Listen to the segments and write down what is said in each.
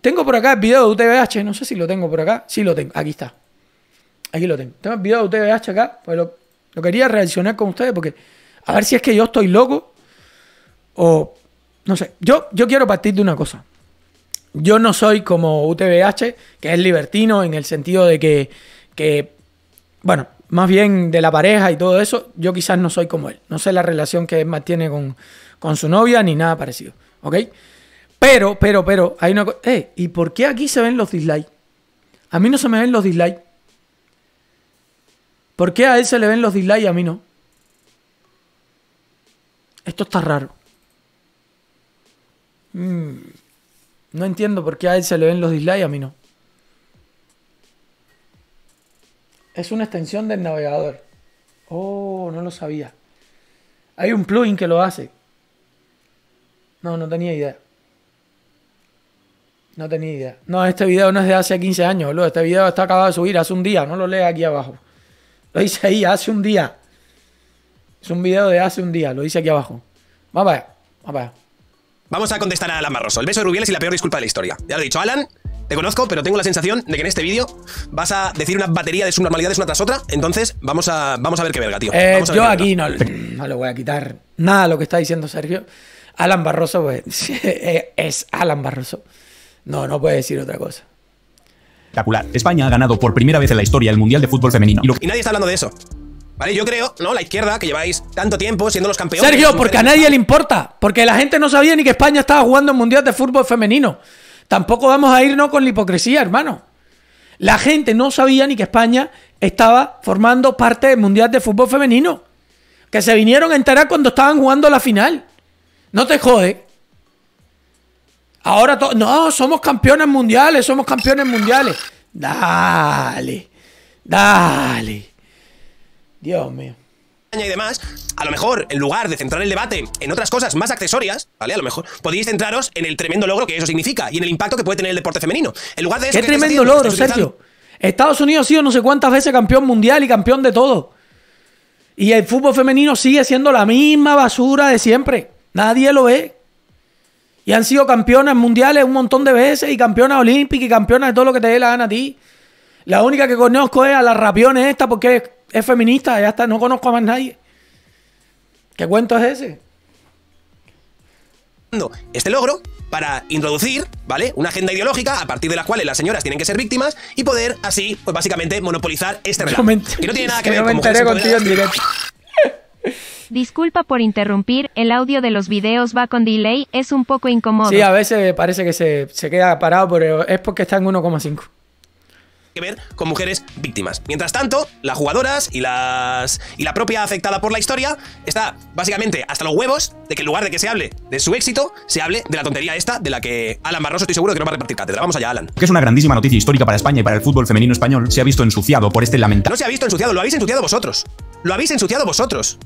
Tengo por acá el video de UTVH, no sé si lo tengo por acá. Sí lo tengo, aquí está. Aquí lo tengo. Tengo el video de UTVH acá, pues lo, quería reaccionar con ustedes porque a ver si es que yo estoy loco o no sé. Yo, yo quiero partir de una cosa. Yo no soy como UTVH, que es libertino en el sentido de que, bueno, más bien de la pareja y todo eso, yo quizás no soy como él. No sé la relación que él mantiene con, con su novia ni nada parecido. ¿Ok? Pero, pero, pero, hay una cosa. Eh, ¿Y por qué aquí se ven los dislikes? A mí no se me ven los dislikes. ¿Por qué a él se le ven los dislikes y a mí no? Esto está raro. Mm. No entiendo por qué a él se le ven los dislikes y a mí no. Es una extensión del navegador. Oh, no lo sabía. Hay un plugin que lo hace. No, no tenía idea. No tenía idea. No, este video no es de hace 15 años, boludo. Este video está acabado de subir hace un día. No lo lees aquí abajo. Lo hice ahí hace un día. Es un video de hace un día. Lo hice aquí abajo. Vamos allá. Vamos allá. Vamos a contestar a Alan Barroso. El beso de Rubiales y la peor disculpa de la historia. Ya lo he dicho, Alan. Te conozco, pero tengo la sensación de que en este vídeo vas a decir una batería de subnormalidades una tras otra. Entonces, vamos a, vamos a ver qué verga, tío. Eh, yo aquí no, no lo voy a quitar nada lo que está diciendo Sergio. Alan Barroso pues, es Alan Barroso. No, no puede decir otra cosa. Espectacular. España ha ganado por primera vez en la historia el Mundial de Fútbol Femenino. Y, nadie está hablando de eso. Vale, yo creo, ¿no? La izquierda, que lleváis tanto tiempo siendo los campeones. Sergio, porque a nadie le importa. Porque la gente no sabía ni que España estaba jugando el Mundial de Fútbol Femenino. Tampoco vamos a irnos con la hipocresía, hermano. La gente no sabía ni que España estaba formando parte del Mundial de Fútbol Femenino. Que se vinieron a enterar cuando estaban jugando la final. No te jodes. Ahora todos, no, somos campeones mundiales, somos campeones mundiales. Dale, dale. Dios mío. Y demás, a lo mejor, en lugar de centrar el debate en otras cosas más accesorias, ¿vale? A lo mejor, podéis centraros en el tremendo logro que eso significa y en el impacto que puede tener el deporte femenino. En lugar de eso, ¿Qué, tremendo logro, Sergio? Estados Unidos ha sido no sé cuántas veces campeón mundial y campeón de todo. Y el fútbol femenino sigue siendo la misma basura de siempre. Nadie lo ve. Y han sido campeonas mundiales un montón de veces y campeonas olímpicas y campeonas de todo lo que te dé la gana a ti. La única que conozco es a la Rapiones esta porque es, feminista, ya hasta no conozco a más nadie. ¿Qué cuento es ese? Este logro para introducir, ¿vale? Una agenda ideológica a partir de la cual las señoras tienen que ser víctimas y poder así, pues básicamente, monopolizar este relato. no tiene nada que ver me enteré contigo en directo. Disculpa por interrumpir, el audio de los videos va con delay, es un poco incómodo. Sí, a veces parece que se, se queda parado, pero es porque está en 1,5 que ver con mujeres víctimas. Mientras tanto, las jugadoras y las y la propia afectada por la historia está básicamente hasta los huevos de que en lugar de que se hable de su éxito, se hable de la tontería esta de la que Alan Barroso estoy seguro que no va a repartir cátedra. Vamos allá, Alan. Que es una grandísima noticia histórica para España y para el fútbol femenino español. Se ha visto ensuciado por este lamentable. No se ha visto ensuciado, lo habéis ensuciado vosotros. Lo habéis ensuciado vosotros.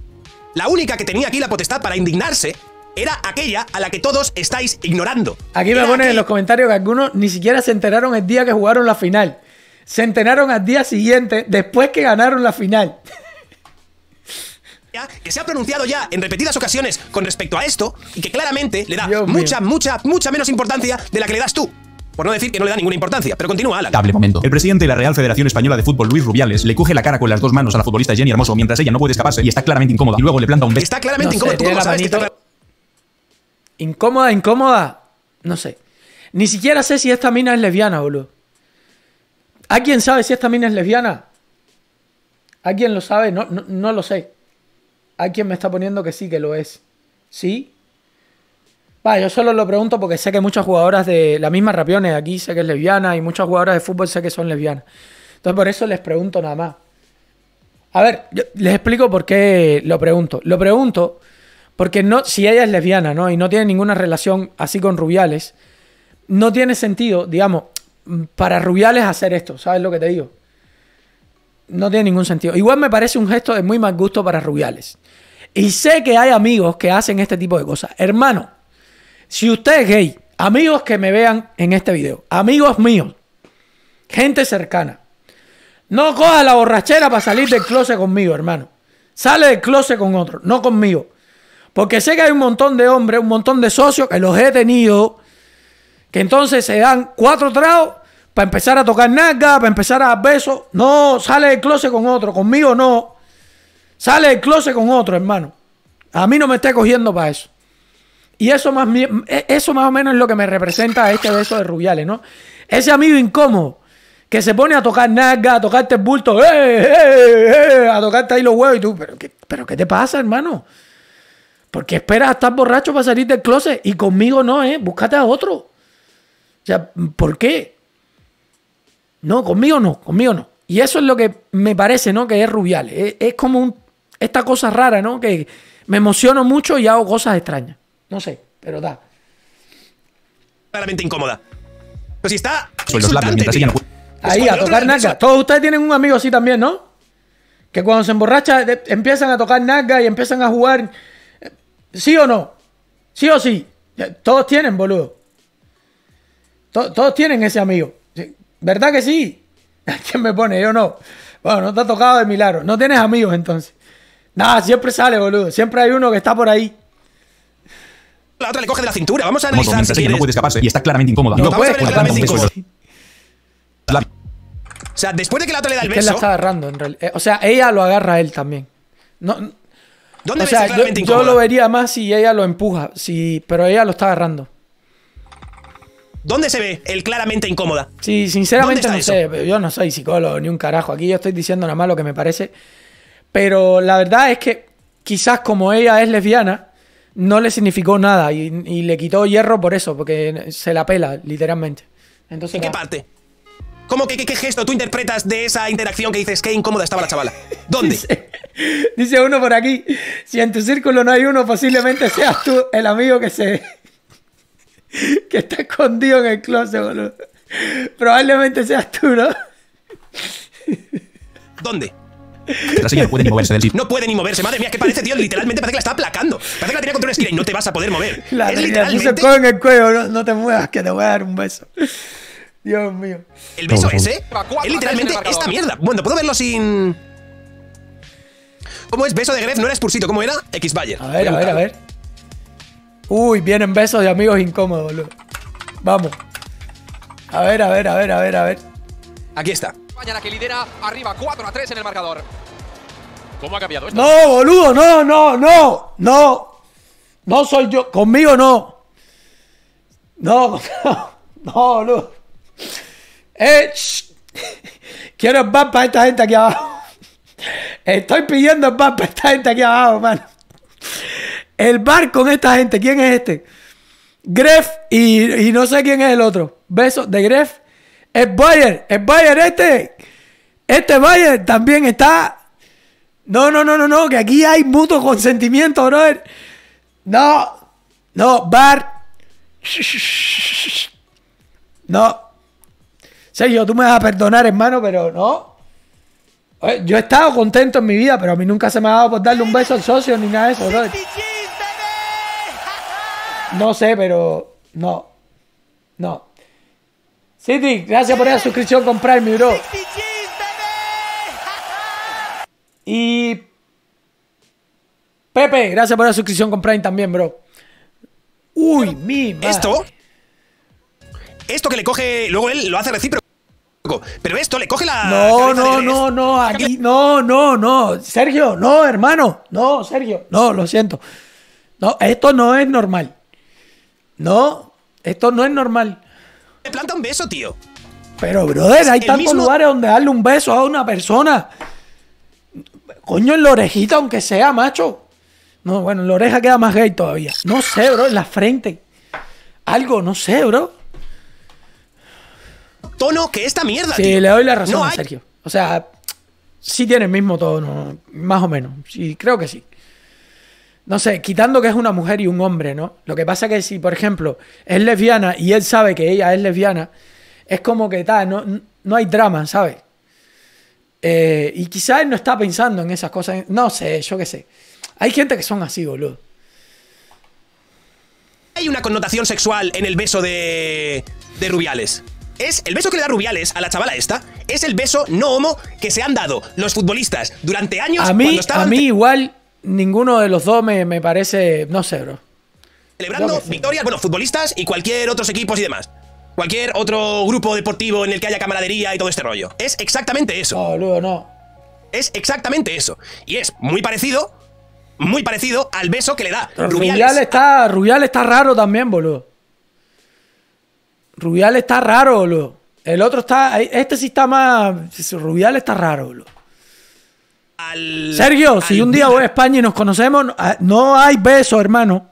La única que tenía aquí la potestad para indignarse era aquella a la que todos estáis ignorando. Aquí me ponen en los comentarios que algunos ni siquiera se enteraron el día que jugaron la final. Se enteraron al día siguiente, después que ganaron la final. que se ha pronunciado ya en repetidas ocasiones con respecto a esto y que claramente le da mucha, mucha, mucha menos importancia de la que le das tú. Por no decir que no le da ninguna importancia, pero continúa Alan. El presidente de la Real Federación Española de Fútbol, Luis Rubiales, le coge la cara con las dos manos a la futbolista Jenny Hermoso mientras ella no puede escaparse y está claramente incómoda. Y luego le planta un beso. Está claramente incómoda. Incómoda, incómoda. No sé. Ni siquiera sé si esta mina es lesbiana, boludo. ¿Alguien sabe si esta mina es lesbiana? ¿Alguien lo sabe? No, no, lo sé. quien me está poniendo que sí, que lo es. ¿Sí? Vale, yo solo lo pregunto porque sé que muchas jugadoras de la misma Rapione aquí, sé que es lesbiana y muchas jugadoras de fútbol sé que son lesbianas. Entonces por eso les pregunto nada más. A ver, les explico por qué lo pregunto. Lo pregunto porque no, si ella es lesbiana ¿no? y no tiene ninguna relación así con Rubiales, no tiene sentido, digamos, para Rubiales hacer esto, ¿sabes lo que te digo? No tiene ningún sentido. Igual me parece un gesto de muy mal gusto para Rubiales. Y sé que hay amigos que hacen este tipo de cosas. Hermano, si usted es gay, amigos que me vean en este video, amigos míos, gente cercana, no coja la borrachera para salir del closet conmigo, hermano. Sale del closet con otro, no conmigo. Porque sé que hay un montón de hombres, un montón de socios que los he tenido, que entonces se dan cuatro tragos para empezar a tocar nalga, para empezar a dar besos. No, sale del closet con otro, conmigo no. Sale del closet con otro, hermano. A mí no me esté cogiendo para eso. Y eso más, e, eso más o menos es lo que me representa este beso de Rubiales, ¿no? Ese amigo incómodo que se pone a tocar naga a tocarte el bulto, eh, eh, eh, a tocarte ahí los huevos y tú, ¿pero qué, qué te pasa, hermano? ¿Por qué esperas a estar borracho para salir del closet? Y conmigo no, ¿eh? Búscate a otro. O sea, ¿por qué? No, conmigo no, conmigo no. Y eso es lo que me parece, ¿no? Que es Rubiales. Es, como esta cosa rara, ¿no? Que me emociono mucho y hago cosas extrañas. No sé, pero da. Claramente incómoda. Pero si está. Ahí, a tocar naga. Todos ustedes tienen un amigo así también, ¿no? Que cuando se emborracha empiezan a tocar naga y empiezan a jugar. ¿Sí o no? ¿Sí o sí? Todos tienen, boludo. todos tienen ese amigo. ¿Verdad que sí? ¿Quién me pone? Yo no. Bueno, no te ha tocado de milagro. No tienes amigos entonces. Nada, siempre sale, boludo. Siempre hay uno que está por ahí. La otra le coge de la cintura. Vamos a analizar Sí, si quieres. no puede escaparse y está claramente incómoda. No, puede claramente incómoda. O sea, después de que la otra le da el beso... Él la está agarrando, en realidad. Eh, o sea, ella lo agarra a él también. No... ¿Dónde o sea, yo, yo, lo vería más si ella lo empuja, si, pero ella lo está agarrando. ¿Dónde se ve el claramente incómoda? Sí, sinceramente no sé. Yo no soy psicólogo ni un carajo. Aquí yo estoy diciendo nada más lo que me parece. Pero la verdad es que quizás como ella es lesbiana, no le significó nada y, le quitó hierro por eso, porque se la pela, literalmente. Entonces, ¿En qué parte? ¿Cómo que qué, gesto tú interpretas de esa interacción que dices qué incómoda estaba la chavala? ¿Dónde? Dice, uno por aquí, si en tu círculo no hay uno, posiblemente seas tú el amigo que se... que está escondido en el closet, boludo. Probablemente seas tú, ¿no? ¿Dónde? no puede ni moverse madre mía, que parece, tío, literalmente parece que la está aplacando. Parece que la tiene contra una esquina y no te vas a poder mover. La es literalmente... en el cuello, no, no, te muevas, que te voy a dar un beso. Dios mío. El beso ese es literalmente esta mierda. Bueno, puedo verlo sin... ¿Cómo es? Beso de Gref no era expulsito, ¿cómo era? X Bayer. A ver, a ver, a ver. Uy, vienen besos de amigos incómodos, boludo. Vamos. A ver, a ver, a ver, a ver, a ver. Aquí está. España la que lidera arriba 4 a 3 en el marcador. ¿Cómo ha cambiado esto? No, boludo, no, no, no, no. No soy yo, conmigo no. No, no, no boludo. Eh, Quiero el bar para esta gente aquí abajo. Estoy pidiendo el bar para esta gente aquí abajo, mano. El bar con esta gente, ¿quién es este? Gref y, y no sé quién es el otro. beso de Gref es Bayern, Es Bayern este, este Bayern también está. No, no, no, no, no, que aquí hay mutuo consentimiento, brother. No, no, Bar. No. Sergio, tú me vas a perdonar, hermano, pero no. Yo he estado contento en mi vida, pero a mí nunca se me ha dado por darle un beso al socio ni nada de eso, brother. No sé, pero no. No. City, gracias por la suscripción, con mi bro. Y Pepe, gracias por la suscripción con Prime también, bro. Uy, mi Esto. Esto que le coge. Luego él lo hace recíproco. Pero esto le coge la. No, no, no, no. Aquí. No, no, no. Sergio, no, hermano. No, Sergio. No, lo siento. No, esto no es normal. No, esto no es normal. Planta planta un beso, tío. Pero, brother, hay tantos lugares donde darle un beso a una persona. Coño, en la orejita, aunque sea, macho. No, bueno, en la oreja queda más gay todavía. No sé, bro, en la frente. Algo, no sé, bro. Tono que esta mierda, sí, le doy la razón a Sergio. O sea, sí tiene el mismo tono, más o menos. Sí, creo que sí no sé, quitando que es una mujer y un hombre, ¿no? Lo que pasa es que si, por ejemplo, es lesbiana y él sabe que ella es lesbiana, es como que tal, no, no hay drama, ¿sabes? Eh, y quizás él no está pensando en esas cosas, no sé, yo qué sé. Hay gente que son así, boludo. Hay una connotación sexual en el beso de, de Rubiales es el beso que le da Rubiales a la chavala esta es el beso no homo que se han dado los futbolistas durante años a mí, cuando estaban a mí igual ninguno de los dos me, parece, no sé, bro. Celebrando victorias, bueno, futbolistas y cualquier otros equipos y demás. Cualquier otro grupo deportivo en el que haya camaradería y todo este rollo. Es exactamente eso. No, boludo, no. Es exactamente eso. Y es muy parecido, muy parecido al beso que le da Rubial. está, Rubiales está raro también, boludo. Rubial está raro, boludo. El otro está. Este sí está más. Rubiales está raro, boludo. Sergio, si un día voy a España y nos conocemos, ah, no hay beso, hermano.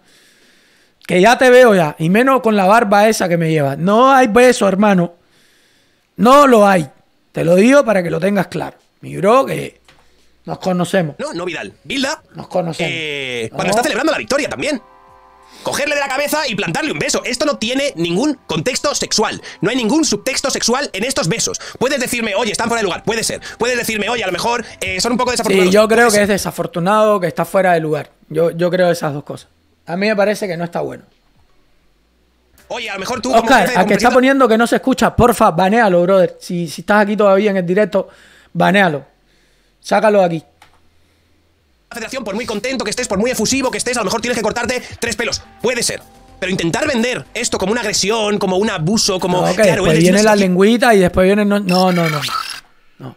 Que ya te veo ya. Y menos con la barba esa que me lleva. No hay beso, hermano. No lo hay. Te lo digo para que lo tengas claro. Mi bro, que nos conocemos. No, no Vidal. Vilda. Nos conocemos. Eh, cuando está celebrando la victoria también cogerle de la cabeza y plantarle un beso. Esto no tiene ningún contexto sexual. No hay ningún subtexto sexual en estos besos. Puedes decirme, oye, están fuera de lugar. Puede ser. Puedes decirme, oye, a lo mejor eh, son un poco desafortunados. Sí, yo creo que es desafortunado, que está fuera de lugar. Yo, yo creo esas dos cosas. A mí me parece que no está bueno. Oye, a lo mejor tú. Oscar, como que está poniendo que no se escucha, porfa, banealo, brother. Si, estás aquí todavía en el directo, Banealo Sácalo de aquí federación, por muy contento que estés, por muy efusivo que estés, a lo mejor tienes que cortarte tres pelos. Puede ser. Pero intentar vender esto como una agresión, como un abuso, como. claro, pues viene la lengüita y después viene. No, no, no. no.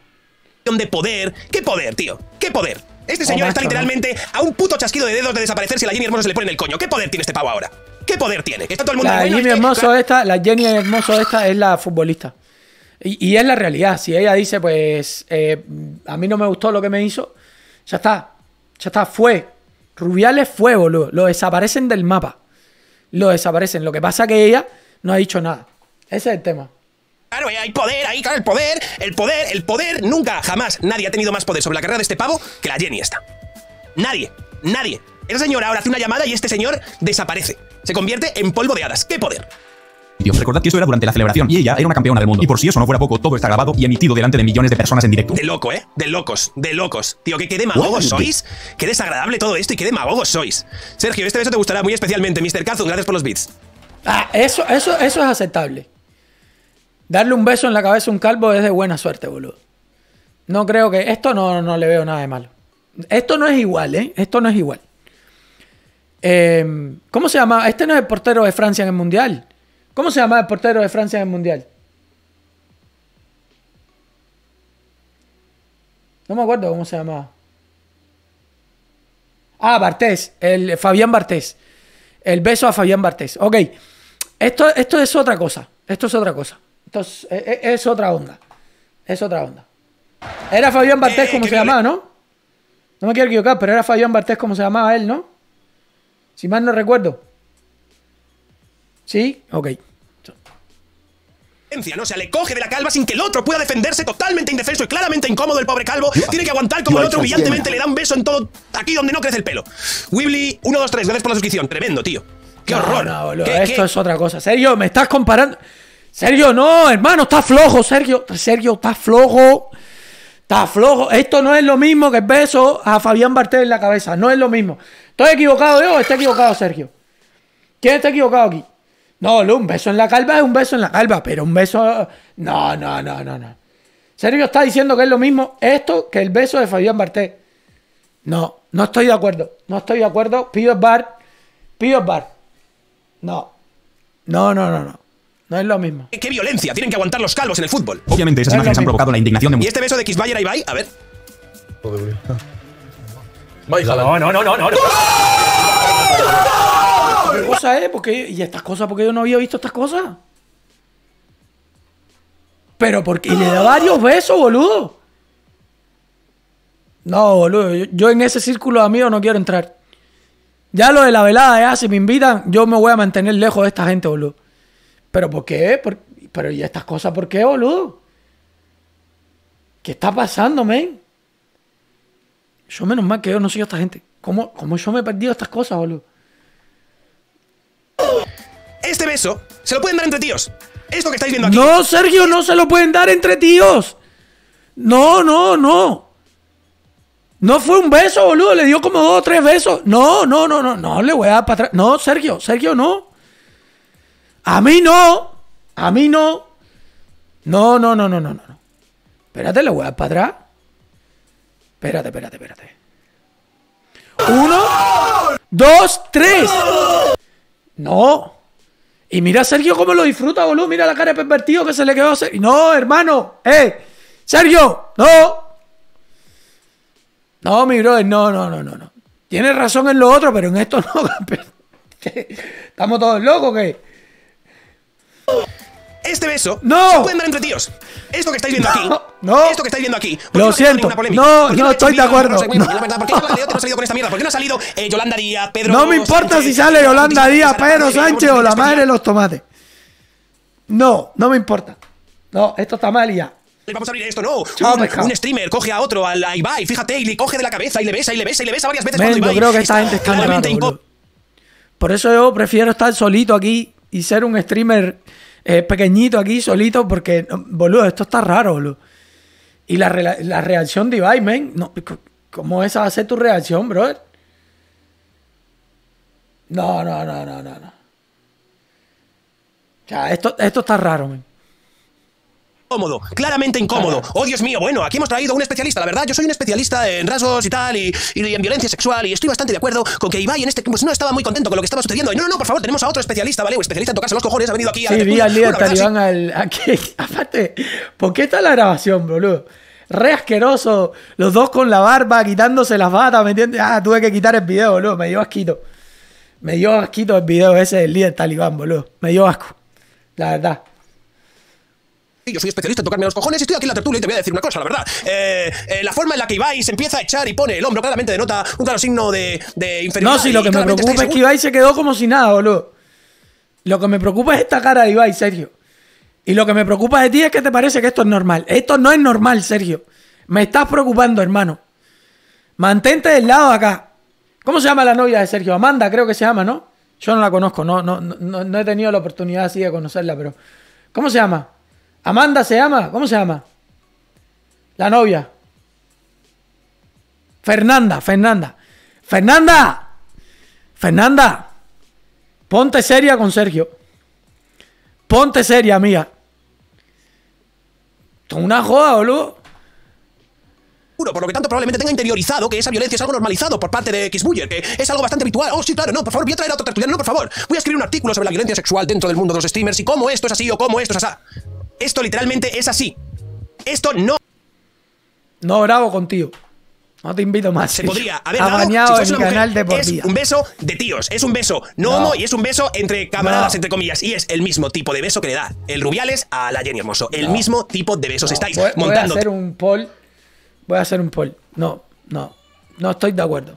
De poder. ¿Qué poder, tío? ¿Qué poder? Este señor está literalmente a un puto chasquido de dedos de desaparecer si la Jenny Hermoso se le pone el coño. ¿Qué poder tiene este pavo ahora? ¿Qué poder tiene? Está todo el mundo la Jenny Hermoso esta, la Jenny Hermoso esta es la futbolista. Y, es la realidad. Si ella dice, pues, eh, a mí no me gustó lo que me hizo, ya está ya está, fue. Rubiales fue, boludo. Lo desaparecen del mapa. Lo desaparecen. Lo que pasa que ella no ha dicho nada. Ese es el tema. Claro, hay poder, ahí claro, el poder, el poder, el poder. Nunca, jamás, nadie ha tenido más poder sobre la carrera de este pavo que la Jenny esta. Nadie, nadie. Esa señora ahora hace una llamada y este señor desaparece. Se convierte en polvo de hadas. ¡Qué poder! Dios, recordad que eso era durante la celebración y ella era una campeona del mundo. Y por si eso no fuera poco, todo está grabado y emitido delante de millones de personas en directo. De loco, ¿eh? De locos, de locos. Tío, que qué demagogos sois. Qué desagradable todo esto y qué demagogos sois. Sergio, este beso te gustará muy especialmente. Mr. Kazun, gracias por los beats. Ah, eso, eso, eso es aceptable. Darle un beso en la cabeza a un calvo es de buena suerte, boludo. No creo que. Esto no, no le veo nada de malo. Esto no es igual, ¿eh? Esto no es igual. Em, ¿Cómo se llama? Este no es el portero de Francia en el Mundial. ¿Cómo se llamaba el portero de Francia en el Mundial? No me acuerdo cómo se llamaba. Ah, Bartés, el Fabián Bartés. El beso a Fabián Bartés. Ok, esto, esto es otra cosa. Esto es otra cosa. Esto es, eh, otra onda. Es otra onda. Era Fabián Bartés eh, como se llamaba, ¿no? No me quiero equivocar, pero era Fabián Bartés como se llamaba él, ¿no? Si mal no recuerdo. ¿Sí? Ok. No se le coge de la calva sin que el otro pueda defenderse totalmente indefenso y claramente incómodo el pobre calvo. Tiene que aguantar como el otro brillantemente le da un beso en todo aquí donde no crece el pelo. 2, 3, gracias por la suscripción. Tremendo, tío. Qué horror. boludo, esto es otra cosa. Sergio, me estás comparando. Sergio, no, hermano, está flojo, Sergio. Sergio, está flojo. Está flojo. Esto no es lo mismo que el beso a Fabián Bartel en la cabeza. No es lo mismo. Estoy equivocado yo, está equivocado Sergio. ¿Quién está equivocado aquí? No, un beso en la calva es un beso en la calva, pero un beso. No, no, no, no, no. Sergio está diciendo que es lo mismo esto que el beso de Fabián Barté. No, no estoy de acuerdo. No estoy de acuerdo. Pío bar. Pío bar. No. No, no, no, no. No es lo mismo. ¿Qué, violencia tienen que aguantar los calvos en el fútbol? Obviamente esas imágenes han provocado la indignación de muchos. ¿Y este beso de Xbayer a Ibai? A ver. No, no, no, no, no. no y estas cosas, porque yo no había visto estas cosas. Pero porque y le da varios besos, boludo. No, boludo, yo, en ese círculo de amigos no quiero entrar. Ya lo de la velada, si me invitan, yo me voy a mantener lejos de esta gente, boludo. Pero ¿por qué? pero ¿y estas cosas por qué, boludo? ¿Qué está pasando, men? Yo menos mal que yo no soy esta gente. ¿Cómo, cómo yo me he perdido estas cosas, boludo? Este beso se lo pueden dar entre tíos. Esto que estáis viendo aquí. No, Sergio, no se lo pueden dar entre tíos. No, no, no. No fue un beso, boludo. Le dio como dos o tres besos. No, no, no, no. No le voy a dar para atrás. No, Sergio, Sergio, no. A mí no. A mí no. No, no, no, no, no, no. Espérate, le voy a dar para atrás. Espérate, espérate, espérate. Uno, dos, tres. No. Y mira a Sergio cómo lo disfruta, boludo. Mira la cara de pervertido que se le quedó a Sergio. No, hermano. ¡Eh! ¡Sergio! ¡No! No, mi brother, no, no, no, no, no. Tienes razón en lo otro, pero en esto no, ¿Estamos todos locos que este beso no se pueden dar entre tíos. Esto que estáis viendo aquí. No. Esto que estáis viendo aquí. Lo siento. No, no, estoy de acuerdo. ¿Por qué no ha salido con esta mierda? ¿Por qué no ha salido eh, Yolanda Díaz, Pedro No me importa si eh, sale Yolanda Díaz, Pedro Sánchez o la madre de los tomates. No, no me importa. No, esto está mal ya. Vamos a abrir esto, no. Un, streamer coge a otro, al a Ibai, fíjate, y le coge de la cabeza y le besa y le besa y le besa varias veces. Men, yo creo que esta gente está Por eso yo prefiero estar solito aquí y ser un streamer es pequeñito aquí, solito, porque, boludo, esto está raro, boludo. Y la, reacción de Ibai, ¿cómo esa va a ser tu reacción, brother? No, no, no, no, no, no. O esto, esto está raro, man. Cómodo, claramente incómodo. Oh, Dios mío, bueno, aquí hemos traído a un especialista, la verdad. Yo soy un especialista en rasgos y tal, y, en violencia sexual, y estoy bastante de acuerdo con que Ibai en este pues no estaba muy contento con lo que estaba sucediendo. Y no, no, no, por favor, tenemos a otro especialista, ¿vale? Un especialista en tocarse los cojones, ha venido aquí a. Sí, vi líder talibán al. Aquí, aparte, ¿por qué está la grabación, boludo? Re asqueroso, los dos con la barba, quitándose las batas, ¿me entiendes? Ah, tuve que quitar el video, boludo, me dio asquito. Me dio asquito el video ese del líder talibán, boludo. Me dio asco, la verdad. Yo soy especialista en tocarme los cojones y estoy aquí en la tertulia y te voy a decir una cosa, la verdad. Eh, eh, la forma en la que Ibai se empieza a echar y pone el hombro claramente denota un claro signo de, inferioridad. No, si lo que me preocupa es que Ibai se quedó como si nada, boludo. Lo que me preocupa es esta cara de Ibai, Sergio. Y lo que me preocupa de ti es que te parece que esto es normal. Esto no es normal, Sergio. Me estás preocupando, hermano. Mantente del lado acá. ¿Cómo se llama la novia de Sergio? Amanda, creo que se llama, ¿no? Yo no la conozco, no, no he tenido la oportunidad así de conocerla, pero. ¿Cómo se llama? Amanda se llama, ¿cómo se llama? La novia. Fernanda, Fernanda. Fernanda, Fernanda, ponte seria con Sergio. Ponte seria, mía Con una joda, boludo. Por lo que tanto probablemente tenga interiorizado que esa violencia es algo normalizado por parte de Xbuyer, que es algo bastante habitual. Oh, sí, claro, no, por favor, voy a traer a otro tertuliano, no, por favor. Voy a escribir un artículo sobre la violencia sexual dentro del mundo de los streamers y cómo esto es así o cómo esto es así. Esto literalmente es así. Esto no. No bravo contigo. No te invito más. Se podría haber de Es un beso de tíos, es un beso no, homo y es un beso entre camaradas, entre comillas. Y es el mismo tipo de beso que le da el Rubiales a la Jenny Hermoso. El mismo tipo de besos. Estáis montando. Voy a hacer un poll. Voy a hacer un poll. No, no. No estoy de acuerdo.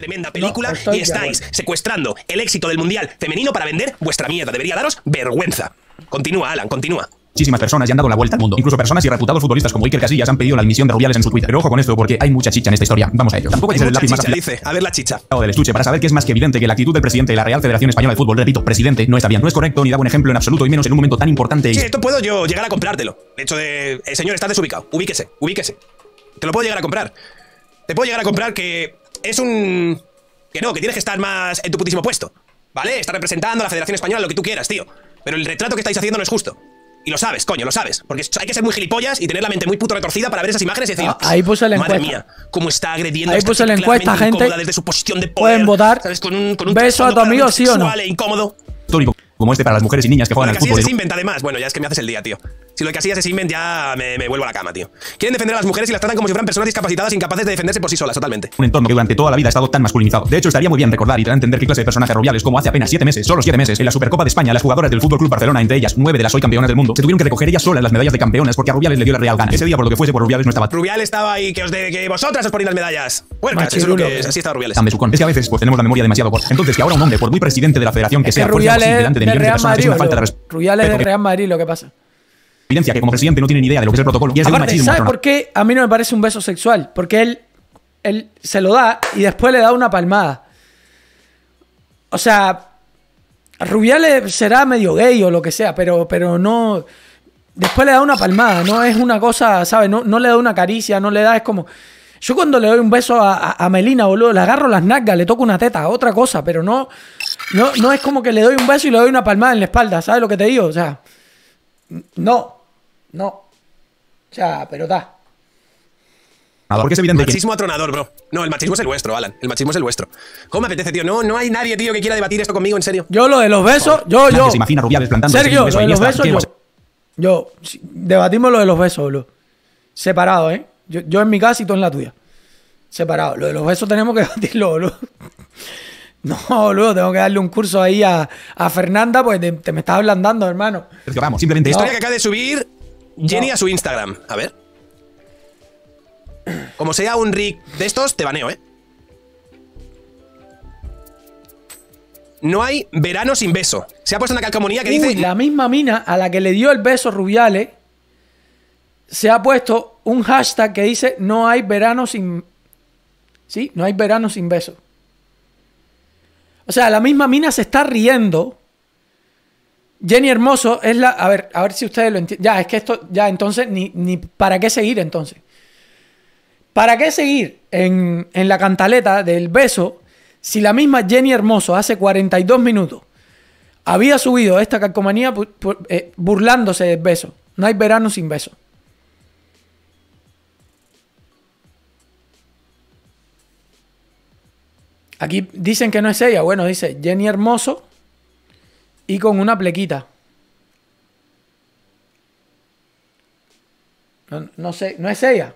Tremenda película y estáis secuestrando el éxito del Mundial femenino para vender vuestra mierda. Debería daros vergüenza. Continúa, Alan, continúa. Muchísimas personas ya han dado la vuelta al mundo. Incluso personas y reputados futbolistas como Iker Casillas han pedido la admisión de Rubiales en su Twitter. Pero ojo con esto porque hay mucha chicha en esta historia. Vamos a ello. Tampoco hay que ser el lápiz chicha, dice. A ver la chicha. del estuche para saber que es más que evidente que la actitud del presidente de la Real Federación Española de Fútbol, repito, presidente, no está bien. No es correcto ni da buen ejemplo en absoluto y menos en un momento tan importante. Sí, esto puedo yo llegar a comprártelo. El hecho de, el señor, está desubicado. Ubíquese, ubíquese. Te lo puedo llegar a comprar. Te puedo llegar a comprar que es un... Que no, que tienes que estar más en tu putísimo puesto. ¿Vale? Está representando a la Federación Española, lo que tú quieras, tío. Pero el retrato que estáis haciendo no es justo. Y lo sabes, coño, lo sabes. Porque hay que ser muy gilipollas y tener la mente muy puto retorcida para ver esas imágenes y decir. Ah, ahí puse la encuesta. Madre mía, cómo está agrediendo. Ahí la encuesta, gente. Desde su posición de poder, Pueden votar. ¿sabes? Con un, Beso a tu amigo, sí o no. E incómodo. Como este para las mujeres y niñas que juegan al fútbol. Se inventa además. Bueno, ya es que me haces el día, tío. Si lo que hacías es invent, ya me, vuelvo a la cama, tío. Quieren defender a las mujeres y las tratan como si fueran personas discapacitadas incapaces de defenderse por sí solas, totalmente. Un entorno que durante toda la vida ha estado tan masculinizado. De hecho, estaría muy bien recordar y tratar de entender qué clase de Rubiales Rubiales como hace apenas 7 meses, solo 7 meses, en la Supercopa de España, las jugadoras del Fútbol Club Barcelona, entre ellas 9 de las hoy campeonas del mundo, se tuvieron que recoger ellas solas las medallas de campeonas porque a Rubiales le dio la real gana. Ese día, por lo que fuese, por Rubiales no estaba. Rubiales estaba ahí, que os de que vosotras os ponéis las medallas. Bueno, eso es lo que es. así está Rubiales. Es que a veces pues, tenemos la memoria demasiado corta. Entonces, que ahora un hombre, por muy presidente de la federación que sea, de Rubiales de Real Madrid lo que pasa que como presidente no tiene ni idea de lo que es el protocolo. ¿sabe por qué a mí no me parece un beso sexual? Porque él, él se lo da y después le da una palmada. O sea, Rubiales será medio gay o lo que sea, pero, pero no. Después le da una palmada, no es una cosa, ¿sabes? No, le da una caricia, no le da, es como. Yo cuando le doy un beso a, a, Melina, boludo, le agarro las nalgas, le toco una teta, otra cosa, pero no, no, no es como que le doy un beso y le doy una palmada en la espalda, ¿sabes lo que te digo? O sea, no. No. sea, pero da. Porque es evidente machismo atronador, bro. No, el machismo es el vuestro, Alan. El machismo es el vuestro. ¿Cómo me apetece, tío? No, no hay nadie, tío, que quiera debatir esto conmigo, en serio. Yo lo de los besos, yo, yo. Se Rubiales plantando Sergio, lo de los besos, yo. Yo, debatimos lo de los besos, boludo. Separado, ¿eh? Yo, yo, en mi casa y tú en la tuya. Separado. Lo de los besos tenemos que debatirlo, boludo. No, boludo, tengo que darle un curso ahí a, a Fernanda, pues te, me estás ablandando, hermano. Vamos, simplemente Historia que acaba de subir Jenny a su Instagram. A ver. Como sea un Rick de estos, te baneo, ¿eh? No hay verano sin beso. Se ha puesto una calcomanía que dice. La misma mina a la que le dio el beso Rubiales se ha puesto un hashtag que dice no hay verano sin. Sí, no hay verano sin beso. O sea, la misma mina se está riendo Jenny Hermoso es la. A ver, a ver si ustedes lo entienden. Ya, es que esto. Ya, entonces, ni, ¿para qué seguir entonces? ¿Para qué seguir en, la cantaleta del beso si la misma Jenny Hermoso hace 42 minutos había subido esta calcomanía eh, burlándose del beso? No hay verano sin beso. Aquí dicen que no es ella. Bueno, dice Jenny Hermoso y con una plequita. No, sé, no es ella.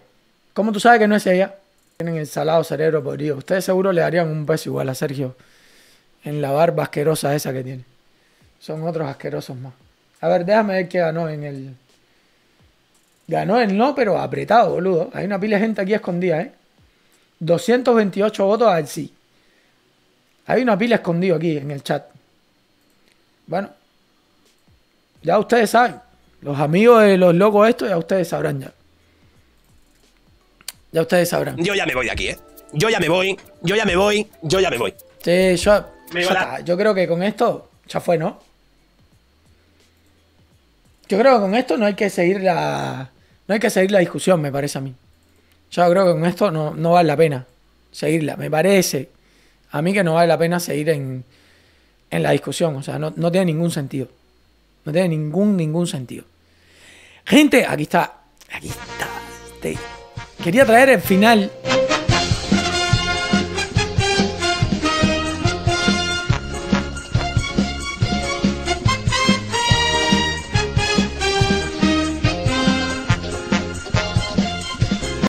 ¿Cómo tú sabes que no es ella? Tienen el salado cerebro podrido. Ustedes seguro le darían un beso igual a Sergio en la barba asquerosa esa que tiene. Son otros asquerosos más. A ver, déjame ver qué ganó en el... Ganó el no, pero apretado, boludo. Hay una pila de gente aquí escondida, ¿eh? 228 votos al sí. Hay una pila escondida aquí en el chat. Bueno, ya ustedes saben. Los amigos de los locos esto ya ustedes sabrán ya. Ya ustedes sabrán. Yo ya me voy de aquí, ¿eh? Yo ya me voy, yo ya me voy, yo ya me voy. Sí, yo, yo, creo que con esto ya fue, ¿no? Yo creo que con esto no hay que seguir la. No hay que seguir la discusión, me parece a mí. Yo creo que con esto no vale la pena seguirla. Me parece a mí que no vale la pena seguir en, en la discusión. O sea, no, tiene ningún sentido. No tiene ningún, ningún sentido. Gente, aquí está. Aquí está. Este, quería traer el final.